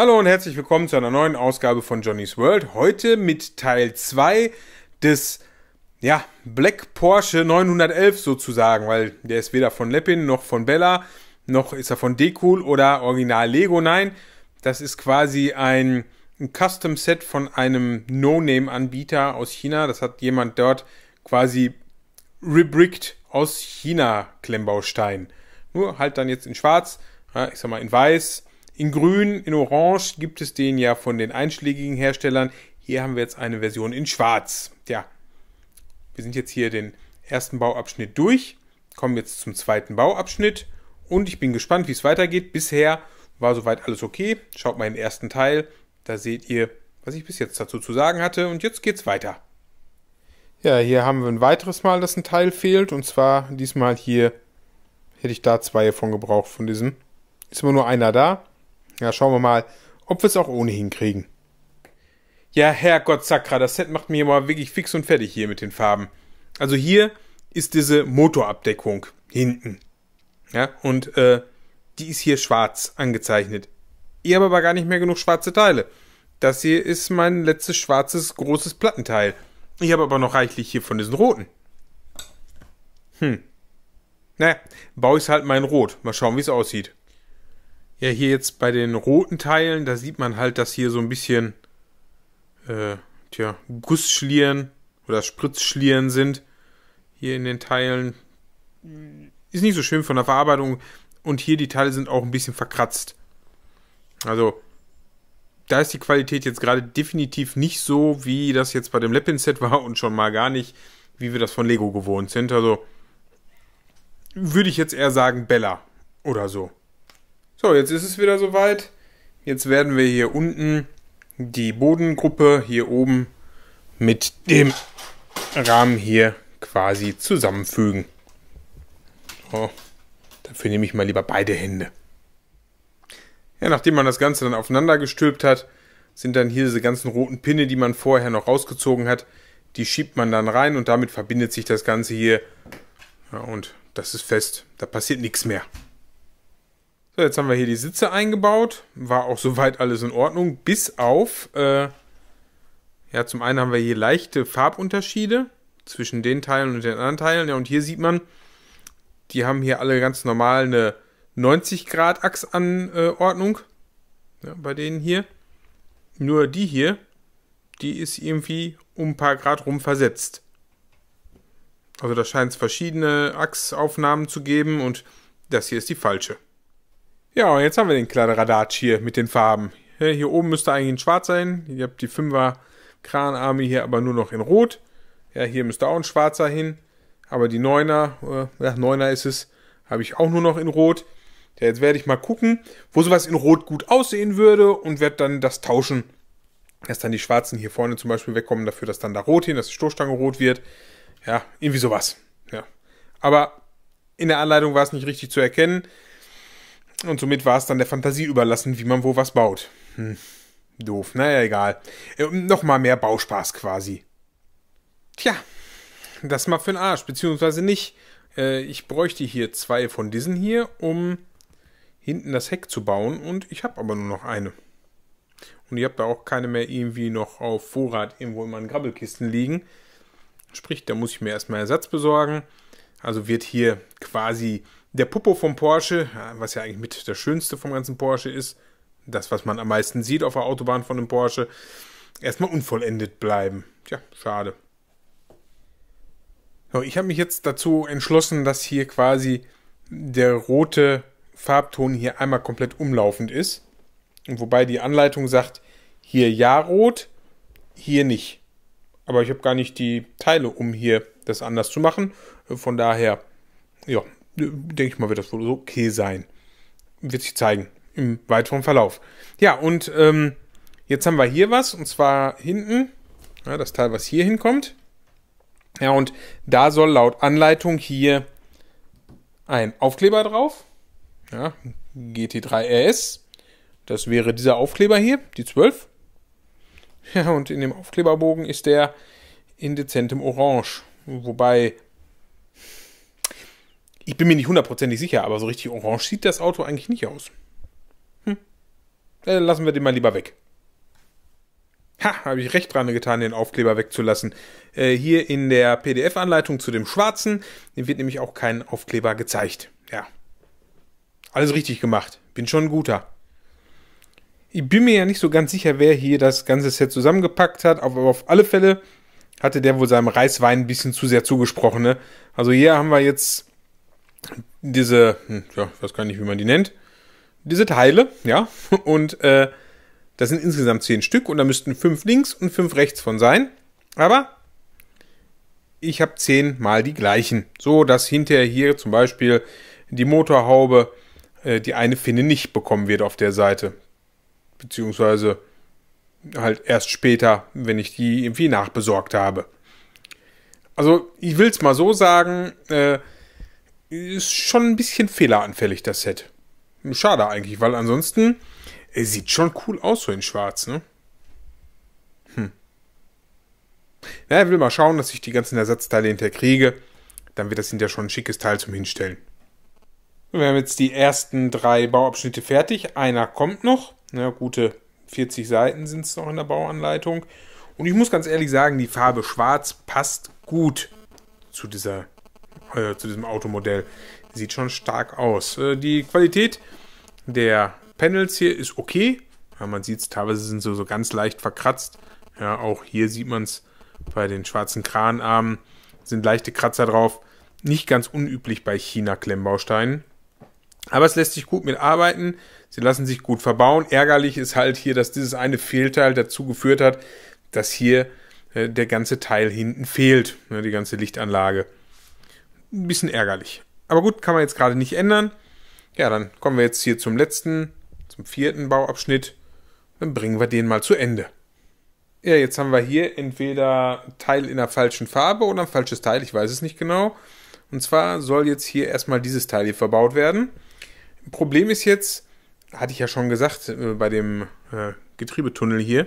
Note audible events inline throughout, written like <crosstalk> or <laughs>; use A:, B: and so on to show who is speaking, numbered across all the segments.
A: Hallo und herzlich willkommen zu einer neuen Ausgabe von Johnny's World. Heute mit Teil 2 des ja, Black Porsche 911 sozusagen, weil der ist weder von Leppin noch von Bella, noch ist er von Decool oder Original Lego. Nein, das ist quasi ein, Custom-Set von einem No-Name-Anbieter aus China. Das hat jemand dort quasi rebricked aus China Klemmbaustein. Nur halt dann jetzt in schwarz, ich sag mal in weiß in grün, in orange gibt es den ja von den einschlägigen Herstellern. Hier haben wir jetzt eine Version in schwarz. Ja, wir sind jetzt hier den ersten Bauabschnitt durch, kommen jetzt zum zweiten Bauabschnitt und ich bin gespannt, wie es weitergeht. Bisher war soweit alles okay. Schaut mal in den ersten Teil, da seht ihr, was ich bis jetzt dazu zu sagen hatte und jetzt geht's weiter. Ja, hier haben wir ein weiteres Mal, dass ein Teil fehlt und zwar diesmal hier hätte ich da zwei von gebraucht von diesem. Ist immer nur einer da. Ja, schauen wir mal, ob wir es auch ohnehin kriegen. Ja, Herrgott Sakra, das Set macht mir mal wirklich fix und fertig hier mit den Farben. Also hier ist diese Motorabdeckung hinten. Ja, und äh, die ist hier schwarz angezeichnet. Ich habe aber gar nicht mehr genug schwarze Teile. Das hier ist mein letztes schwarzes großes Plattenteil. Ich habe aber noch reichlich hier von diesen roten. Hm. Naja, baue ich halt mein Rot. Mal schauen, wie es aussieht. Ja, hier jetzt bei den roten Teilen, da sieht man halt, dass hier so ein bisschen äh, tja, Gussschlieren oder Spritzschlieren sind. Hier in den Teilen. Ist nicht so schön von der Verarbeitung. Und hier die Teile sind auch ein bisschen verkratzt. Also, da ist die Qualität jetzt gerade definitiv nicht so, wie das jetzt bei dem Lapin-Set war und schon mal gar nicht, wie wir das von Lego gewohnt sind. Also, würde ich jetzt eher sagen, Bella oder so. So, jetzt ist es wieder soweit. Jetzt werden wir hier unten die Bodengruppe hier oben mit dem Rahmen hier quasi zusammenfügen. So, dafür nehme ich mal lieber beide Hände. Ja, nachdem man das Ganze dann aufeinander gestülpt hat, sind dann hier diese ganzen roten Pinne, die man vorher noch rausgezogen hat, die schiebt man dann rein und damit verbindet sich das Ganze hier. Ja, und das ist fest. Da passiert nichts mehr. So, jetzt haben wir hier die Sitze eingebaut. War auch soweit alles in Ordnung, bis auf. Äh, ja, zum einen haben wir hier leichte Farbunterschiede zwischen den Teilen und den anderen Teilen. Ja, und hier sieht man, die haben hier alle ganz normal eine 90 Grad Achsanordnung. Äh, ja, bei denen hier. Nur die hier, die ist irgendwie um ein paar Grad rum versetzt. Also da scheint es verschiedene Achsaufnahmen zu geben und das hier ist die falsche. Ja, und jetzt haben wir den Kladderadatsch hier mit den Farben. Hier oben müsste eigentlich ein schwarz sein. Ihr habt die 5er Kranarme hier aber nur noch in rot. Ja, hier müsste auch ein schwarzer hin. Aber die 9er, äh, ja, 9er ist es, habe ich auch nur noch in rot. Ja, jetzt werde ich mal gucken, wo sowas in rot gut aussehen würde und werde dann das tauschen. Dass dann die schwarzen hier vorne zum Beispiel wegkommen, dafür, dass dann da rot hin, dass die Stoßstange rot wird. Ja, irgendwie sowas. Ja. Aber in der Anleitung war es nicht richtig zu erkennen. Und somit war es dann der Fantasie überlassen, wie man wo was baut. Hm. Doof, naja, egal. Äh, Nochmal mehr Bauspaß quasi. Tja, das mal für den Arsch, beziehungsweise nicht. Äh, ich bräuchte hier zwei von diesen hier, um hinten das Heck zu bauen und ich habe aber nur noch eine. Und ich habe da auch keine mehr irgendwie noch auf Vorrat irgendwo in meinen Grabbelkisten liegen. Sprich, da muss ich mir erstmal Ersatz besorgen. Also wird hier quasi der Popo vom Porsche, was ja eigentlich mit das Schönste vom ganzen Porsche ist, das, was man am meisten sieht auf der Autobahn von einem Porsche, erstmal unvollendet bleiben. Tja, schade. So, ich habe mich jetzt dazu entschlossen, dass hier quasi der rote Farbton hier einmal komplett umlaufend ist. wobei die Anleitung sagt, hier ja rot, hier nicht. Aber ich habe gar nicht die Teile, um hier das anders zu machen. Von daher, ja, äh, denke ich mal, wird das wohl okay sein. Wird sich zeigen im weiteren Verlauf. Ja, und ähm, jetzt haben wir hier was, und zwar hinten, ja, das Teil, was hier hinkommt. Ja, und da soll laut Anleitung hier ein Aufkleber drauf. Ja, GT3RS. Das wäre dieser Aufkleber hier, die 12. Ja, und in dem Aufkleberbogen ist der in dezentem Orange. Wobei ich bin mir nicht hundertprozentig sicher, aber so richtig orange sieht das Auto eigentlich nicht aus. Hm. Dann äh, lassen wir den mal lieber weg. Ha, habe ich recht dran getan, den Aufkleber wegzulassen. Äh, hier in der PDF-Anleitung zu dem schwarzen, dem wird nämlich auch kein Aufkleber gezeigt. Ja. Alles richtig gemacht. Bin schon ein guter. Ich bin mir ja nicht so ganz sicher, wer hier das ganze Set zusammengepackt hat, aber auf alle Fälle hatte der wohl seinem Reiswein ein bisschen zu sehr zugesprochen. Ne? Also hier haben wir jetzt diese, hm, ja, ich weiß gar nicht, wie man die nennt, diese Teile, ja, <laughs> und äh, das sind insgesamt zehn Stück und da müssten fünf links und fünf rechts von sein. Aber ich habe zehnmal die gleichen, so dass hinterher hier zum Beispiel die Motorhaube äh, die eine Finne nicht bekommen wird auf der Seite, beziehungsweise halt erst später, wenn ich die irgendwie nachbesorgt habe. Also ich will es mal so sagen. Äh, ist schon ein bisschen fehleranfällig, das Set. Schade eigentlich, weil ansonsten äh, sieht schon cool aus so in schwarz, ne? Hm. Naja, will mal schauen, dass ich die ganzen Ersatzteile hinterher kriege. Dann wird das hinterher schon ein schickes Teil zum Hinstellen. Wir haben jetzt die ersten drei Bauabschnitte fertig. Einer kommt noch. Na, gute 40 Seiten sind es noch in der Bauanleitung. Und ich muss ganz ehrlich sagen, die Farbe Schwarz passt gut zu dieser äh, zu diesem Automodell. Sieht schon stark aus. Äh, die Qualität der Panels hier ist okay. Ja, man sieht es, teilweise sind sie so ganz leicht verkratzt. Ja, auch hier sieht man es bei den schwarzen Kranarmen sind leichte Kratzer drauf. Nicht ganz unüblich bei China-Klemmbausteinen. Aber es lässt sich gut mitarbeiten. Sie lassen sich gut verbauen. Ärgerlich ist halt hier, dass dieses eine Fehlteil dazu geführt hat, dass hier äh, der ganze Teil hinten fehlt, ne, die ganze Lichtanlage ein bisschen ärgerlich. Aber gut, kann man jetzt gerade nicht ändern. Ja, dann kommen wir jetzt hier zum letzten, zum vierten Bauabschnitt. Dann bringen wir den mal zu Ende. Ja, jetzt haben wir hier entweder Teil in der falschen Farbe oder ein falsches Teil, ich weiß es nicht genau. Und zwar soll jetzt hier erstmal dieses Teil hier verbaut werden. Problem ist jetzt, hatte ich ja schon gesagt, äh, bei dem äh, Getriebetunnel hier,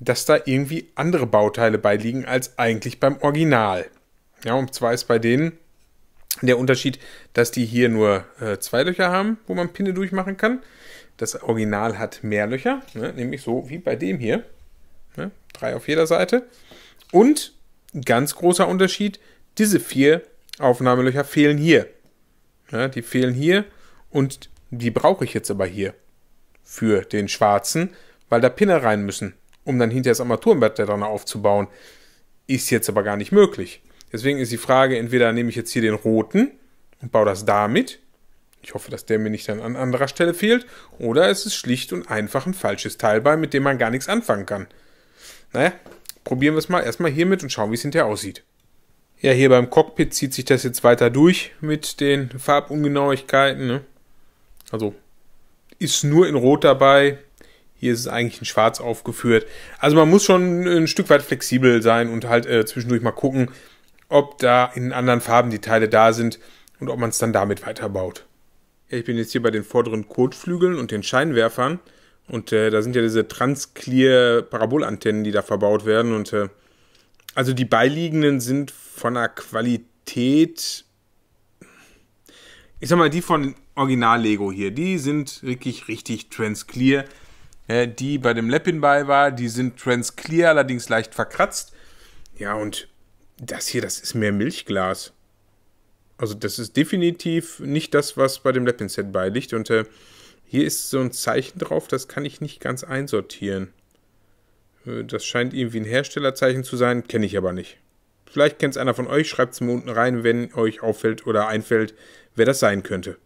A: dass da irgendwie andere Bauteile beiliegen als eigentlich beim Original. Ja, und zwar ist bei denen der Unterschied, dass die hier nur äh, zwei Löcher haben, wo man Pinne durchmachen kann. Das Original hat mehr Löcher, ne? nämlich so wie bei dem hier. Ne? Drei auf jeder Seite. Und ganz großer Unterschied, diese vier Aufnahmelöcher fehlen hier. Ja, ne, die fehlen hier und die brauche ich jetzt aber hier für den schwarzen, weil da Pinne rein müssen, um dann hinterher das Armaturenbett da dran aufzubauen. Ist jetzt aber gar nicht möglich. Deswegen ist die Frage, entweder nehme ich jetzt hier den roten und baue das damit. Ich hoffe, dass der mir nicht dann an anderer Stelle fehlt. Oder es ist schlicht und einfach ein falsches Teil bei, mit dem man gar nichts anfangen kann. Naja, probieren wir es mal erstmal hiermit und schauen, wie es hinterher aussieht. Ja, hier beim Cockpit zieht sich das jetzt weiter durch mit den Farbungenauigkeiten. Ne? Also ist nur in Rot dabei. Hier ist es eigentlich in Schwarz aufgeführt. Also man muss schon ein Stück weit flexibel sein und halt äh, zwischendurch mal gucken, ob da in anderen Farben die Teile da sind und ob man es dann damit weiterbaut. Ich bin jetzt hier bei den vorderen Kotflügeln und den Scheinwerfern und äh, da sind ja diese transclear Parabolantennen, die da verbaut werden und äh, also die beiliegenden sind von der Qualität ich sag mal, die von Original Lego hier, die sind wirklich richtig transclear. Äh, die bei dem Lapin bei war, die sind transclear, allerdings leicht verkratzt. Ja, und das hier, das ist mehr Milchglas. Also das ist definitiv nicht das, was bei dem Lapin-Set beiliegt. Und äh, hier ist so ein Zeichen drauf, das kann ich nicht ganz einsortieren. Äh, das scheint irgendwie ein Herstellerzeichen zu sein, kenne ich aber nicht. Vielleicht kennt es einer von euch, schreibt es mir unten rein, wenn euch auffällt oder einfällt, wer das sein könnte.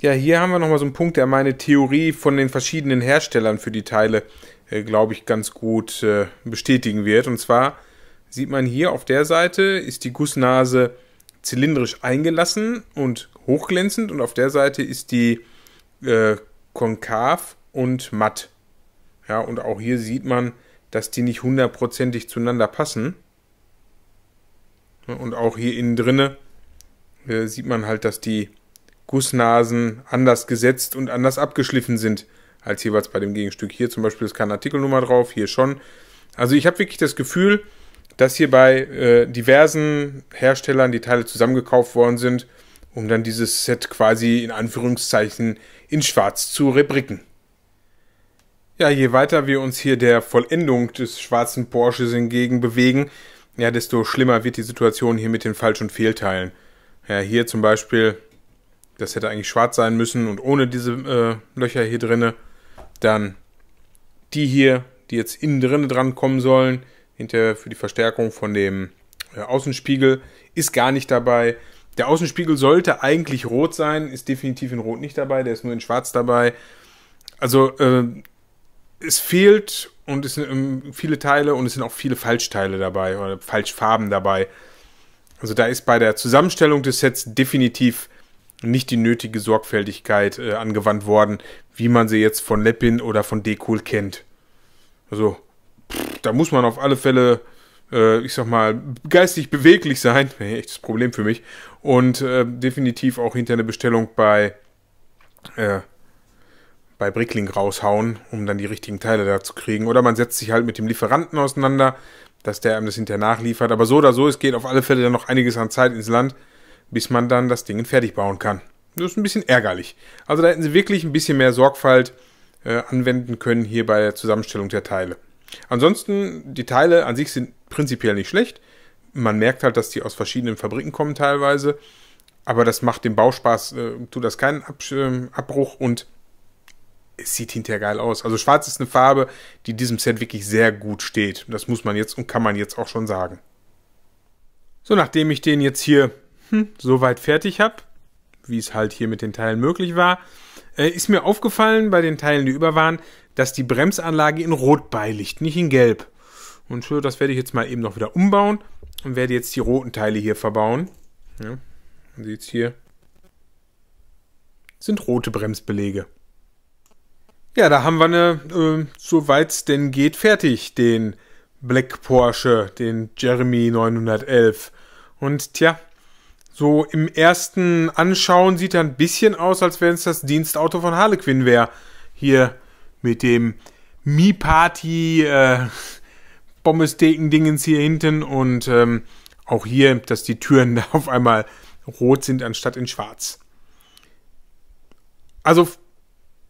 A: Ja, hier haben wir nochmal so einen Punkt, der meine Theorie von den verschiedenen Herstellern für die Teile, äh, glaube ich, ganz gut äh, bestätigen wird. Und zwar sieht man hier auf der Seite ist die Gussnase zylindrisch eingelassen und hochglänzend und auf der Seite ist die äh, konkav und matt. Ja, und auch hier sieht man, dass die nicht hundertprozentig zueinander passen. Und auch hier innen drinne äh, sieht man halt, dass die Gussnasen anders gesetzt und anders abgeschliffen sind als jeweils bei dem Gegenstück. Hier zum Beispiel ist keine Artikelnummer drauf, hier schon. Also ich habe wirklich das Gefühl, dass hier bei äh, diversen Herstellern die Teile zusammengekauft worden sind, um dann dieses Set quasi in Anführungszeichen in Schwarz zu rebricken. Ja, je weiter wir uns hier der Vollendung des schwarzen Porsches hingegen bewegen, ja, desto schlimmer wird die Situation hier mit den Falsch- und Fehlteilen. Ja, hier zum Beispiel, das hätte eigentlich schwarz sein müssen und ohne diese äh, Löcher hier drinne. Dann die hier, die jetzt innen drinne dran kommen sollen, hinterher für die Verstärkung von dem äh, Außenspiegel ist gar nicht dabei. Der Außenspiegel sollte eigentlich rot sein, ist definitiv in rot nicht dabei, der ist nur in schwarz dabei. Also äh, es fehlt und es sind ähm, viele Teile und es sind auch viele Falschteile dabei oder Falschfarben dabei. Also da ist bei der Zusammenstellung des Sets definitiv nicht die nötige Sorgfältigkeit äh, angewandt worden, wie man sie jetzt von Leppin oder von Decool kennt. Also da muss man auf alle Fälle, äh, ich sag mal, geistig beweglich sein. <laughs> echtes Problem für mich. Und äh, definitiv auch hinter eine Bestellung bei, äh, bei Brickling raushauen, um dann die richtigen Teile da zu kriegen. Oder man setzt sich halt mit dem Lieferanten auseinander, dass der einem das hinterher nachliefert. Aber so oder so, es geht auf alle Fälle dann noch einiges an Zeit ins Land, bis man dann das Ding fertig bauen kann. Das ist ein bisschen ärgerlich. Also da hätten sie wirklich ein bisschen mehr Sorgfalt äh, anwenden können hier bei der Zusammenstellung der Teile. Ansonsten, die Teile an sich sind prinzipiell nicht schlecht. Man merkt halt, dass die aus verschiedenen Fabriken kommen teilweise. Aber das macht dem Bauspaß, äh, tut das keinen Ab ähm, Abbruch und es sieht hinterher geil aus. Also schwarz ist eine Farbe, die diesem Set wirklich sehr gut steht. Das muss man jetzt und kann man jetzt auch schon sagen. So, nachdem ich den jetzt hier hm, soweit fertig habe, wie es halt hier mit den Teilen möglich war, äh, ist mir aufgefallen bei den Teilen, die über waren, dass die Bremsanlage in Rot beilicht, nicht in Gelb. Und das werde ich jetzt mal eben noch wieder umbauen und werde jetzt die roten Teile hier verbauen. Ja, man sieht es hier. Sind rote Bremsbelege. Ja, da haben wir eine, äh, soweit es denn geht, fertig. Den Black Porsche, den Jeremy 911. Und tja, so im ersten Anschauen sieht er ein bisschen aus, als wenn es das Dienstauto von Harlequin wäre. Hier mit dem Mi-Party äh, Bombesdeken-Dingens hier hinten und ähm, auch hier, dass die Türen <laughs> da auf einmal rot sind anstatt in schwarz. Also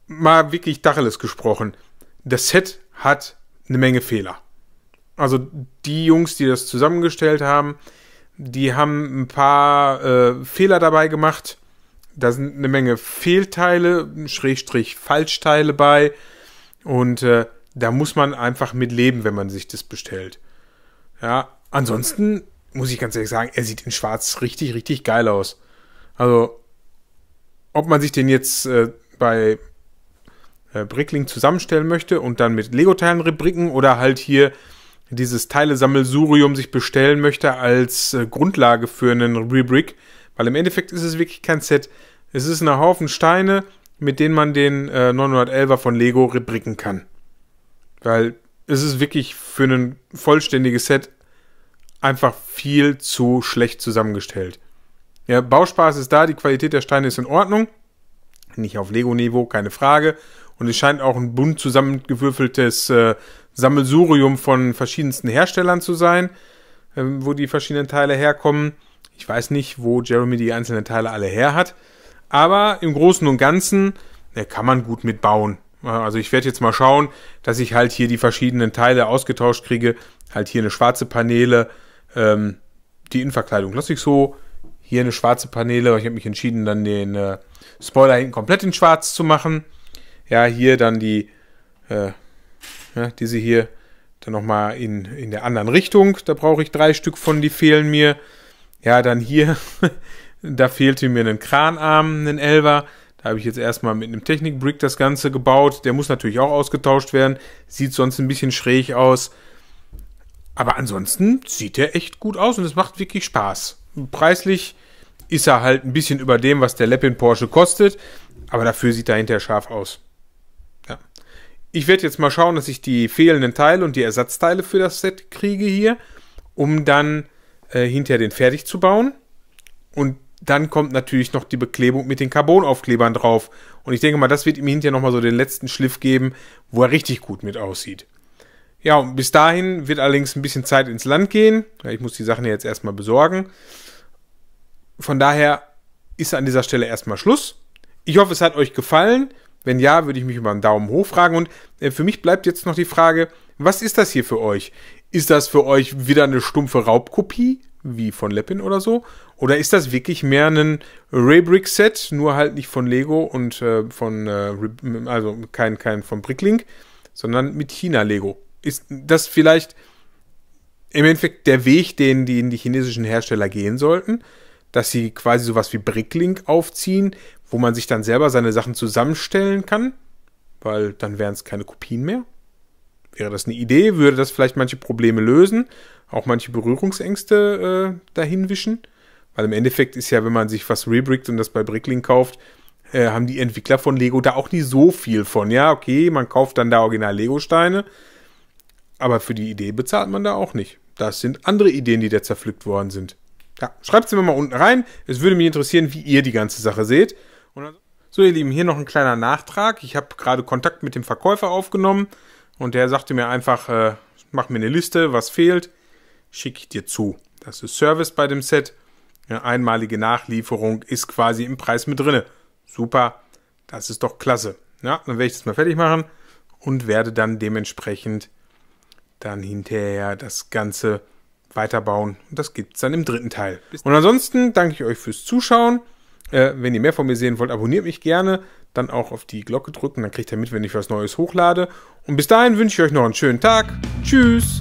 A: mal wirklich Dacheles gesprochen. Das Set hat eine Menge Fehler. Also die Jungs, die das zusammengestellt haben, die haben ein paar äh, Fehler dabei gemacht. Da sind eine Menge Fehlteile, Schrägstrich Falschteile bei. Und äh, da muss man einfach mit leben, wenn man sich das bestellt. Ja, ansonsten muss ich ganz ehrlich sagen, er sieht in Schwarz richtig, richtig geil aus. Also, ob man sich den jetzt äh, bei äh, Brickling zusammenstellen möchte und dann mit Lego-Teilen rebricken oder halt hier dieses Teile-Sammelsurium sich bestellen möchte als äh, Grundlage für einen Rebrick, weil im Endeffekt ist es wirklich kein Set. Es ist ein Haufen Steine, mit denen man den äh, 911er von Lego rebricken kann. Weil es ist wirklich für ein vollständiges Set einfach viel zu schlecht zusammengestellt. Ja, Bauspaß ist da, die Qualität der Steine ist in Ordnung. Nicht auf Lego-Niveau, keine Frage. Und es scheint auch ein bunt zusammengewürfeltes äh, Sammelsurium von verschiedensten Herstellern zu sein, äh, wo die verschiedenen Teile herkommen. Ich weiß nicht, wo Jeremy die einzelnen Teile alle her hat aber im Großen und Ganzen ne, kann man gut mitbauen. Also ich werde jetzt mal schauen, dass ich halt hier die verschiedenen Teile ausgetauscht kriege. Halt hier eine schwarze Paneele, ähm, die Innenverkleidung lasse ich so. Hier eine schwarze Paneele, weil ich habe mich entschieden, dann den äh, Spoiler hinten komplett in schwarz zu machen. Ja, hier dann die, äh, ja, diese hier, dann nochmal in, in der anderen Richtung. Da brauche ich drei Stück von, die fehlen mir. Ja, dann hier <laughs> Da fehlte mir ein Kranarm, ein Elver. Da habe ich jetzt erstmal mit einem Technikbrick das Ganze gebaut. Der muss natürlich auch ausgetauscht werden. Sieht sonst ein bisschen schräg aus. Aber ansonsten sieht er echt gut aus und es macht wirklich Spaß. Preislich ist er halt ein bisschen über dem, was der Leppin Porsche kostet, aber dafür sieht er hinterher scharf aus. Ja. Ich werde jetzt mal schauen, dass ich die fehlenden Teile und die Ersatzteile für das Set kriege hier, um dann äh, hinterher den fertig zu bauen. Und dann kommt natürlich noch die Beklebung mit den Carbonaufklebern drauf. Und ich denke mal, das wird ihm hinterher nochmal so den letzten Schliff geben, wo er richtig gut mit aussieht. Ja, und bis dahin wird allerdings ein bisschen Zeit ins Land gehen. Ich muss die Sachen ja jetzt erstmal besorgen. Von daher ist an dieser Stelle erstmal Schluss. Ich hoffe, es hat euch gefallen. Wenn ja, würde ich mich über einen Daumen hoch fragen. Und äh, für mich bleibt jetzt noch die Frage, was ist das hier für euch? Ist das für euch wieder eine stumpfe Raubkopie? wie von Leppin oder so? Oder ist das wirklich mehr ein Raybrick-Set, nur halt nicht von Lego und äh, von, äh, also kein, kein von Bricklink, sondern mit China-Lego? Ist das vielleicht im Endeffekt der Weg, den den die chinesischen Hersteller gehen sollten? Dass sie quasi sowas wie Bricklink aufziehen, wo man sich dann selber seine Sachen zusammenstellen kann? Weil dann wären es keine Kopien mehr. Wäre das eine Idee? Würde das vielleicht manche Probleme lösen? auch manche Berührungsängste äh, dahin wischen. Weil im Endeffekt ist ja, wenn man sich was rebrickt und das bei Brickling kauft, äh, haben die Entwickler von Lego da auch nie so viel von. Ja, okay, man kauft dann da original Lego-Steine, aber für die Idee bezahlt man da auch nicht. Das sind andere Ideen, die da zerpflückt worden sind. Ja, schreibt sie mir mal unten rein. Es würde mich interessieren, wie ihr die ganze Sache seht. so, ihr Lieben, hier noch ein kleiner Nachtrag. Ich habe gerade Kontakt mit dem Verkäufer aufgenommen und der sagte mir einfach, äh, mach mir eine Liste, was fehlt schicke ich dir zu. Das ist Service bei dem Set. Eine einmalige Nachlieferung ist quasi im Preis mit drin. Super, das ist doch klasse. Ja, dann werde ich das mal fertig machen und werde dann dementsprechend dann hinterher das Ganze weiterbauen. Und das gibt es dann im dritten Teil. Und ansonsten danke ich euch fürs Zuschauen. Äh, wenn ihr mehr von mir sehen wollt, abonniert mich gerne. Dann auch auf die Glocke drücken, dann kriegt ihr mit, wenn ich was Neues hochlade. Und bis dahin wünsche ich euch noch einen schönen Tag. Tschüss!